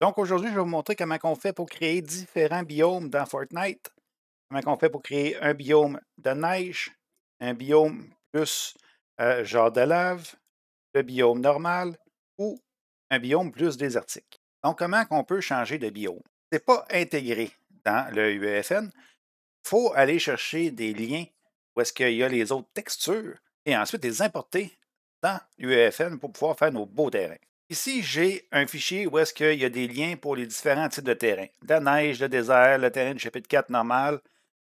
Donc aujourd'hui, je vais vous montrer comment on fait pour créer différents biomes dans Fortnite. Comment on fait pour créer un biome de neige, un biome plus euh, genre de lave, le biome normal ou un biome plus désertique. Donc comment on peut changer de biome? Ce n'est pas intégré dans le UEFN. Il faut aller chercher des liens où est-ce qu'il y a les autres textures et ensuite les importer dans l'UEFN pour pouvoir faire nos beaux terrains. Ici, j'ai un fichier où est-ce qu'il y a des liens pour les différents types de terrains. La neige, le désert, le terrain du chapitre 4 normal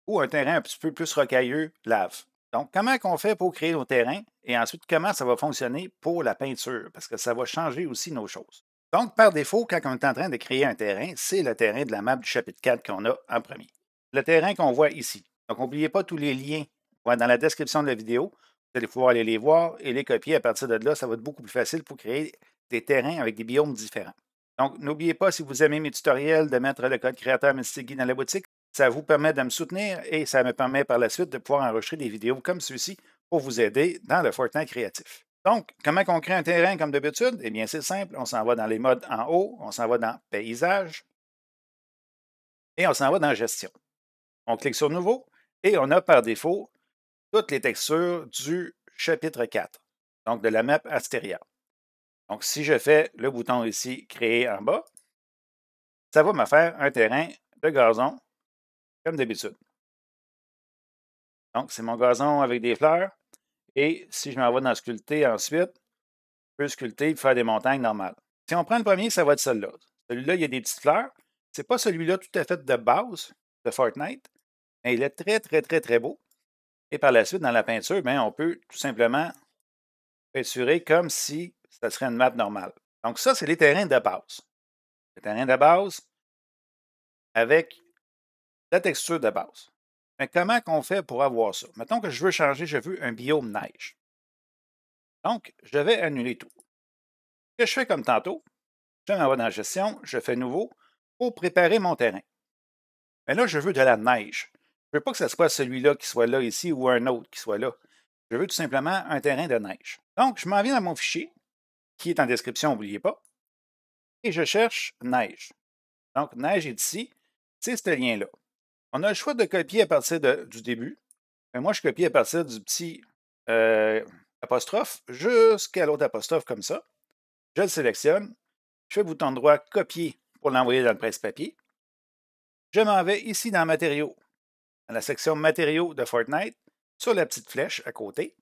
ou un terrain un petit peu plus rocailleux, lave. Donc, comment on fait pour créer nos terrains et ensuite comment ça va fonctionner pour la peinture, parce que ça va changer aussi nos choses. Donc, par défaut, quand on est en train de créer un terrain, c'est le terrain de la map du chapitre 4 qu'on a en premier. Le terrain qu'on voit ici. Donc, n'oubliez pas tous les liens dans la description de la vidéo. Vous allez pouvoir aller les voir et les copier. À partir de là, ça va être beaucoup plus facile pour créer des terrains avec des biomes différents. Donc, n'oubliez pas, si vous aimez mes tutoriels, de mettre le code créateur Mystigui dans la boutique. Ça vous permet de me soutenir et ça me permet par la suite de pouvoir enregistrer des vidéos comme celui-ci pour vous aider dans le Fortnite créatif. Donc, comment on crée un terrain comme d'habitude? Eh bien, c'est simple. On s'en va dans les modes en haut, on s'en va dans Paysage et on s'en va dans Gestion. On clique sur Nouveau et on a par défaut toutes les textures du chapitre 4, donc de la map Astéria. Donc, si je fais le bouton ici, créer en bas, ça va me faire un terrain de gazon, comme d'habitude. Donc, c'est mon gazon avec des fleurs. Et si je m'en vais dans sculpter ensuite, je peux sculpter et faire des montagnes normales. Si on prend le premier, ça va être celui-là. Celui-là, il y a des petites fleurs. Ce n'est pas celui-là tout à fait de base de Fortnite, mais il est très, très, très, très beau. Et par la suite, dans la peinture, ben, on peut tout simplement peinturer comme si ça serait une map normale. Donc, ça, c'est les terrains de base. Les terrains de base avec la texture de base. Mais comment qu'on fait pour avoir ça? Mettons que je veux changer, je veux un biome neige. Donc, je vais annuler tout. que je fais comme tantôt, je m'en vais dans la gestion, je fais nouveau pour préparer mon terrain. Mais là, je veux de la neige. Je ne veux pas que ce soit celui-là qui soit là ici ou un autre qui soit là. Je veux tout simplement un terrain de neige. Donc, je m'en viens dans mon fichier qui est en description, n'oubliez pas. Et je cherche neige. Donc, neige est ici. C'est ce lien-là. On a le choix de copier à partir du début. moi, je copie à partir du petit euh, apostrophe jusqu'à l'autre apostrophe comme ça. Je le sélectionne. Je fais bouton droit copier pour l'envoyer dans le presse-papier. Je m'en vais ici dans Matériaux, dans la section Matériaux de Fortnite, sur la petite flèche à côté.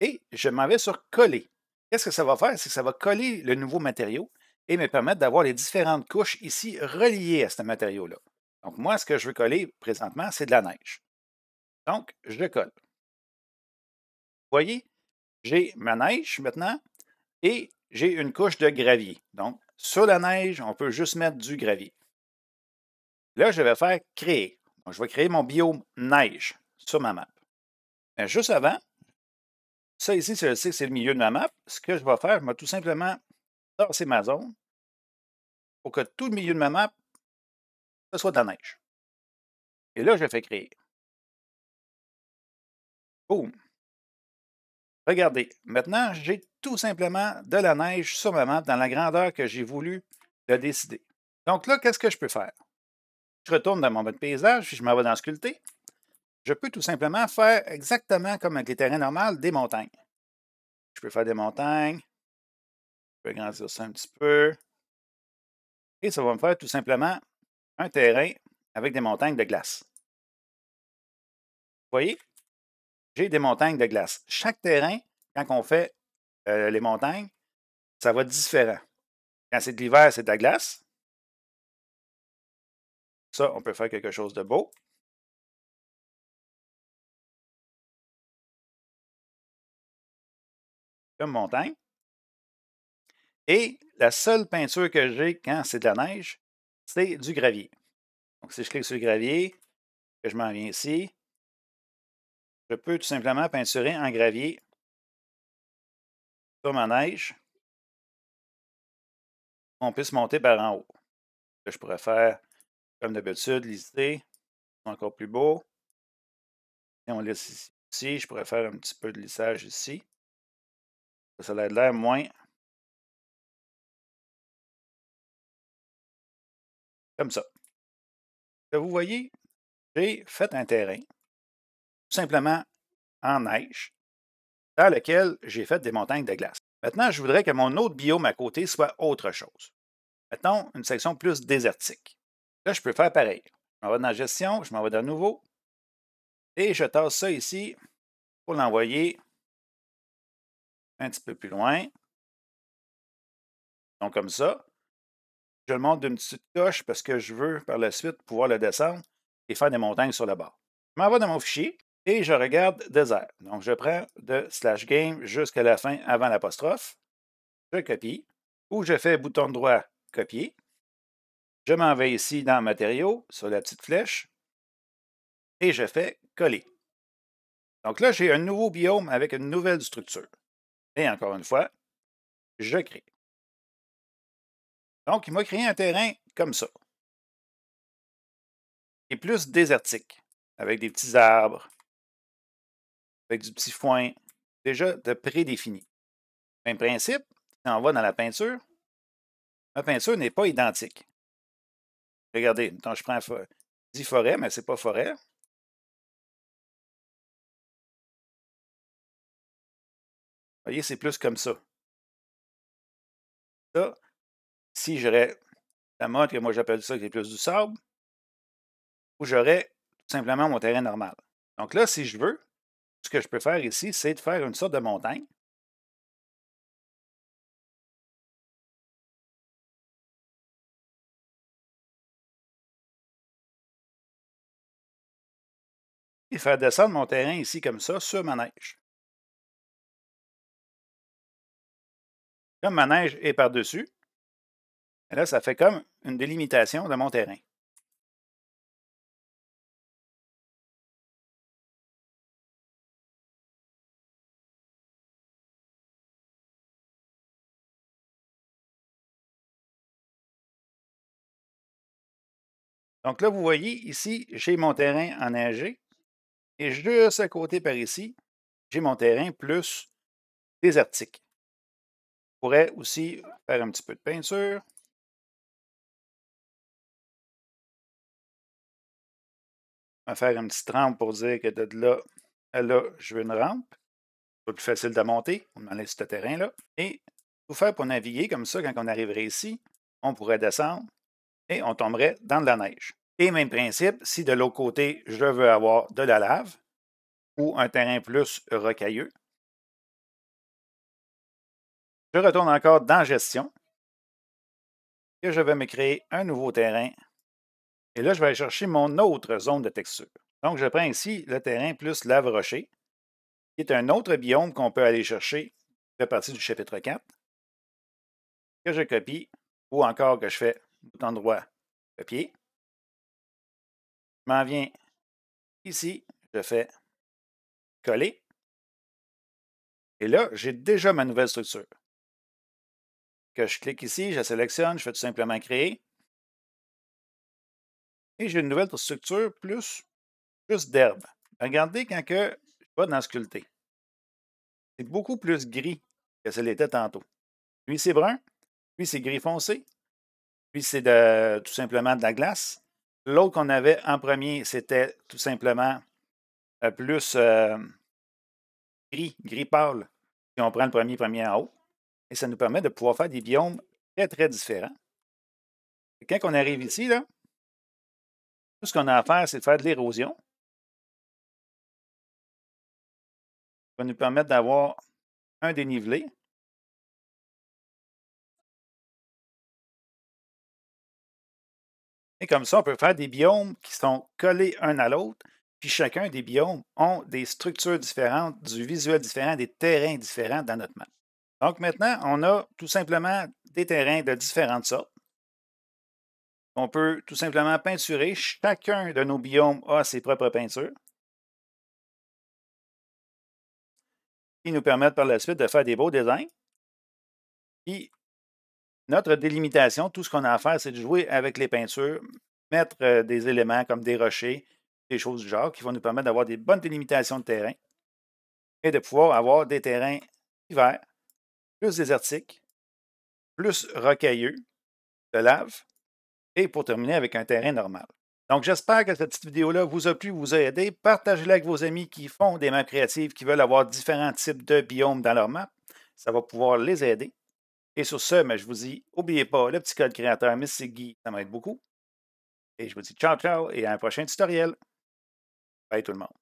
Et je m'en vais sur Coller. Qu'est-ce que ça va faire? C'est que ça va coller le nouveau matériau et me permettre d'avoir les différentes couches ici reliées à ce matériau-là. Donc, moi, ce que je veux coller présentement, c'est de la neige. Donc, je le colle. Vous voyez, j'ai ma neige maintenant et j'ai une couche de gravier. Donc, sur la neige, on peut juste mettre du gravier. Là, je vais faire créer. je vais créer mon biome neige sur ma map. Mais juste avant, ça ici, c'est le milieu de ma map. Ce que je vais faire, je vais tout simplement torser ma zone pour que tout le milieu de ma map ce soit de la neige. Et là, je fais créer. Boum. Regardez, maintenant, j'ai tout simplement de la neige sur ma map dans la grandeur que j'ai voulu de décider. Donc là, qu'est-ce que je peux faire? Je retourne dans mon mode paysage, je m'en vais dans Sculpter je peux tout simplement faire exactement comme avec les terrains normaux, des montagnes. Je peux faire des montagnes. Je peux agrandir ça un petit peu. Et ça va me faire tout simplement un terrain avec des montagnes de glace. Vous voyez, j'ai des montagnes de glace. Chaque terrain, quand on fait euh, les montagnes, ça va être différent. Quand c'est de l'hiver, c'est de la glace. Ça, on peut faire quelque chose de beau. montagne. Et la seule peinture que j'ai quand c'est de la neige, c'est du gravier. Donc, si je clique sur le gravier, que je m'en viens ici, je peux tout simplement peinturer en gravier sur ma neige. On puisse monter par en haut. je pourrais faire, comme d'habitude, lisser. encore plus beau. Et on laisse ici. Je pourrais faire un petit peu de lissage ici. Ça a l'air moins. Comme ça. Vous voyez, j'ai fait un terrain, tout simplement en neige, dans lequel j'ai fait des montagnes de glace. Maintenant, je voudrais que mon autre biome à côté soit autre chose. Maintenant, une section plus désertique. Là, je peux faire pareil. Je m'en vais dans la Gestion, je m'en vais dans Nouveau, et je tasse ça ici pour l'envoyer un petit peu plus loin. Donc, comme ça. Je le monte d'une petite coche parce que je veux par la suite pouvoir le descendre et faire des montagnes sur le bord. Je m'en vais dans mon fichier et je regarde désert. Donc, je prends de slash game jusqu'à la fin avant l'apostrophe. Je copie ou je fais bouton droit copier. Je m'en vais ici dans matériaux sur la petite flèche et je fais coller. Donc là, j'ai un nouveau biome avec une nouvelle structure. Et encore une fois, je crée. Donc, il m'a créé un terrain comme ça. Et plus désertique, avec des petits arbres, avec du petit foin, déjà de prédéfini. Même principe, si on va dans la peinture, ma peinture n'est pas identique. Regardez, quand je prends 10 forêts, mais ce n'est pas forêt. Vous voyez, c'est plus comme ça. Ça, si j'aurais la mode que moi j'appelle ça qui est plus du sable, ou j'aurais tout simplement mon terrain normal. Donc là, si je veux, ce que je peux faire ici, c'est de faire une sorte de montagne. Et faire descendre mon terrain ici comme ça sur ma neige. Comme ma neige est par-dessus. là, ça fait comme une délimitation de mon terrain. Donc là, vous voyez ici, j'ai mon terrain enneigé. Et juste à côté par ici, j'ai mon terrain plus désertique pourrait aussi faire un petit peu de peinture. On va faire une petite rampe pour dire que de là à là, je veux une rampe. C'est plus facile de monter. On enlève ce terrain-là. Et tout faire pour naviguer comme ça, quand on arriverait ici, on pourrait descendre et on tomberait dans de la neige. Et même principe, si de l'autre côté, je veux avoir de la lave ou un terrain plus rocailleux, je retourne encore dans gestion. Et je vais me créer un nouveau terrain. Et là, je vais chercher mon autre zone de texture. Donc, je prends ici le terrain plus lave rocher, qui est un autre biome qu'on peut aller chercher, qui fait partie du chapitre 4, que je copie, ou encore que je fais bouton droit, copier. Je m'en viens ici, je fais coller. Et là, j'ai déjà ma nouvelle structure que je clique ici, je sélectionne, je fais tout simplement créer. Et j'ai une nouvelle structure plus, plus d'herbe. Regardez quand que je vais dans sculpter. C'est beaucoup plus gris que ce l'était tantôt. Puis c'est brun. puis c'est gris foncé. puis c'est tout simplement de la glace. L'autre qu'on avait en premier, c'était tout simplement euh, plus euh, gris, gris pâle. Si on prend le premier, premier en haut et ça nous permet de pouvoir faire des biomes très, très différents. quand on arrive ici, là, tout ce qu'on a à faire, c'est de faire de l'érosion. Ça va nous permettre d'avoir un dénivelé. Et comme ça, on peut faire des biomes qui sont collés un à l'autre, puis chacun des biomes ont des structures différentes, du visuel différent, des terrains différents dans notre map. Donc maintenant, on a tout simplement des terrains de différentes sortes. On peut tout simplement peinturer. Chacun de nos biomes a ses propres peintures. qui nous permettent par la suite de faire des beaux designs. Puis, notre délimitation, tout ce qu'on a à faire, c'est de jouer avec les peintures, mettre euh, des éléments comme des rochers, des choses du genre qui vont nous permettre d'avoir des bonnes délimitations de terrain et de pouvoir avoir des terrains divers plus désertique, plus rocailleux, de lave, et pour terminer avec un terrain normal. Donc, j'espère que cette petite vidéo-là vous a plu, vous a aidé. Partagez-la avec vos amis qui font des maps créatives, qui veulent avoir différents types de biomes dans leur map. Ça va pouvoir les aider. Et sur ce, mais ben, je vous dis, n'oubliez pas le petit code créateur Miss Guy, ça m'aide beaucoup. Et je vous dis ciao, ciao et à un prochain tutoriel. Bye tout le monde.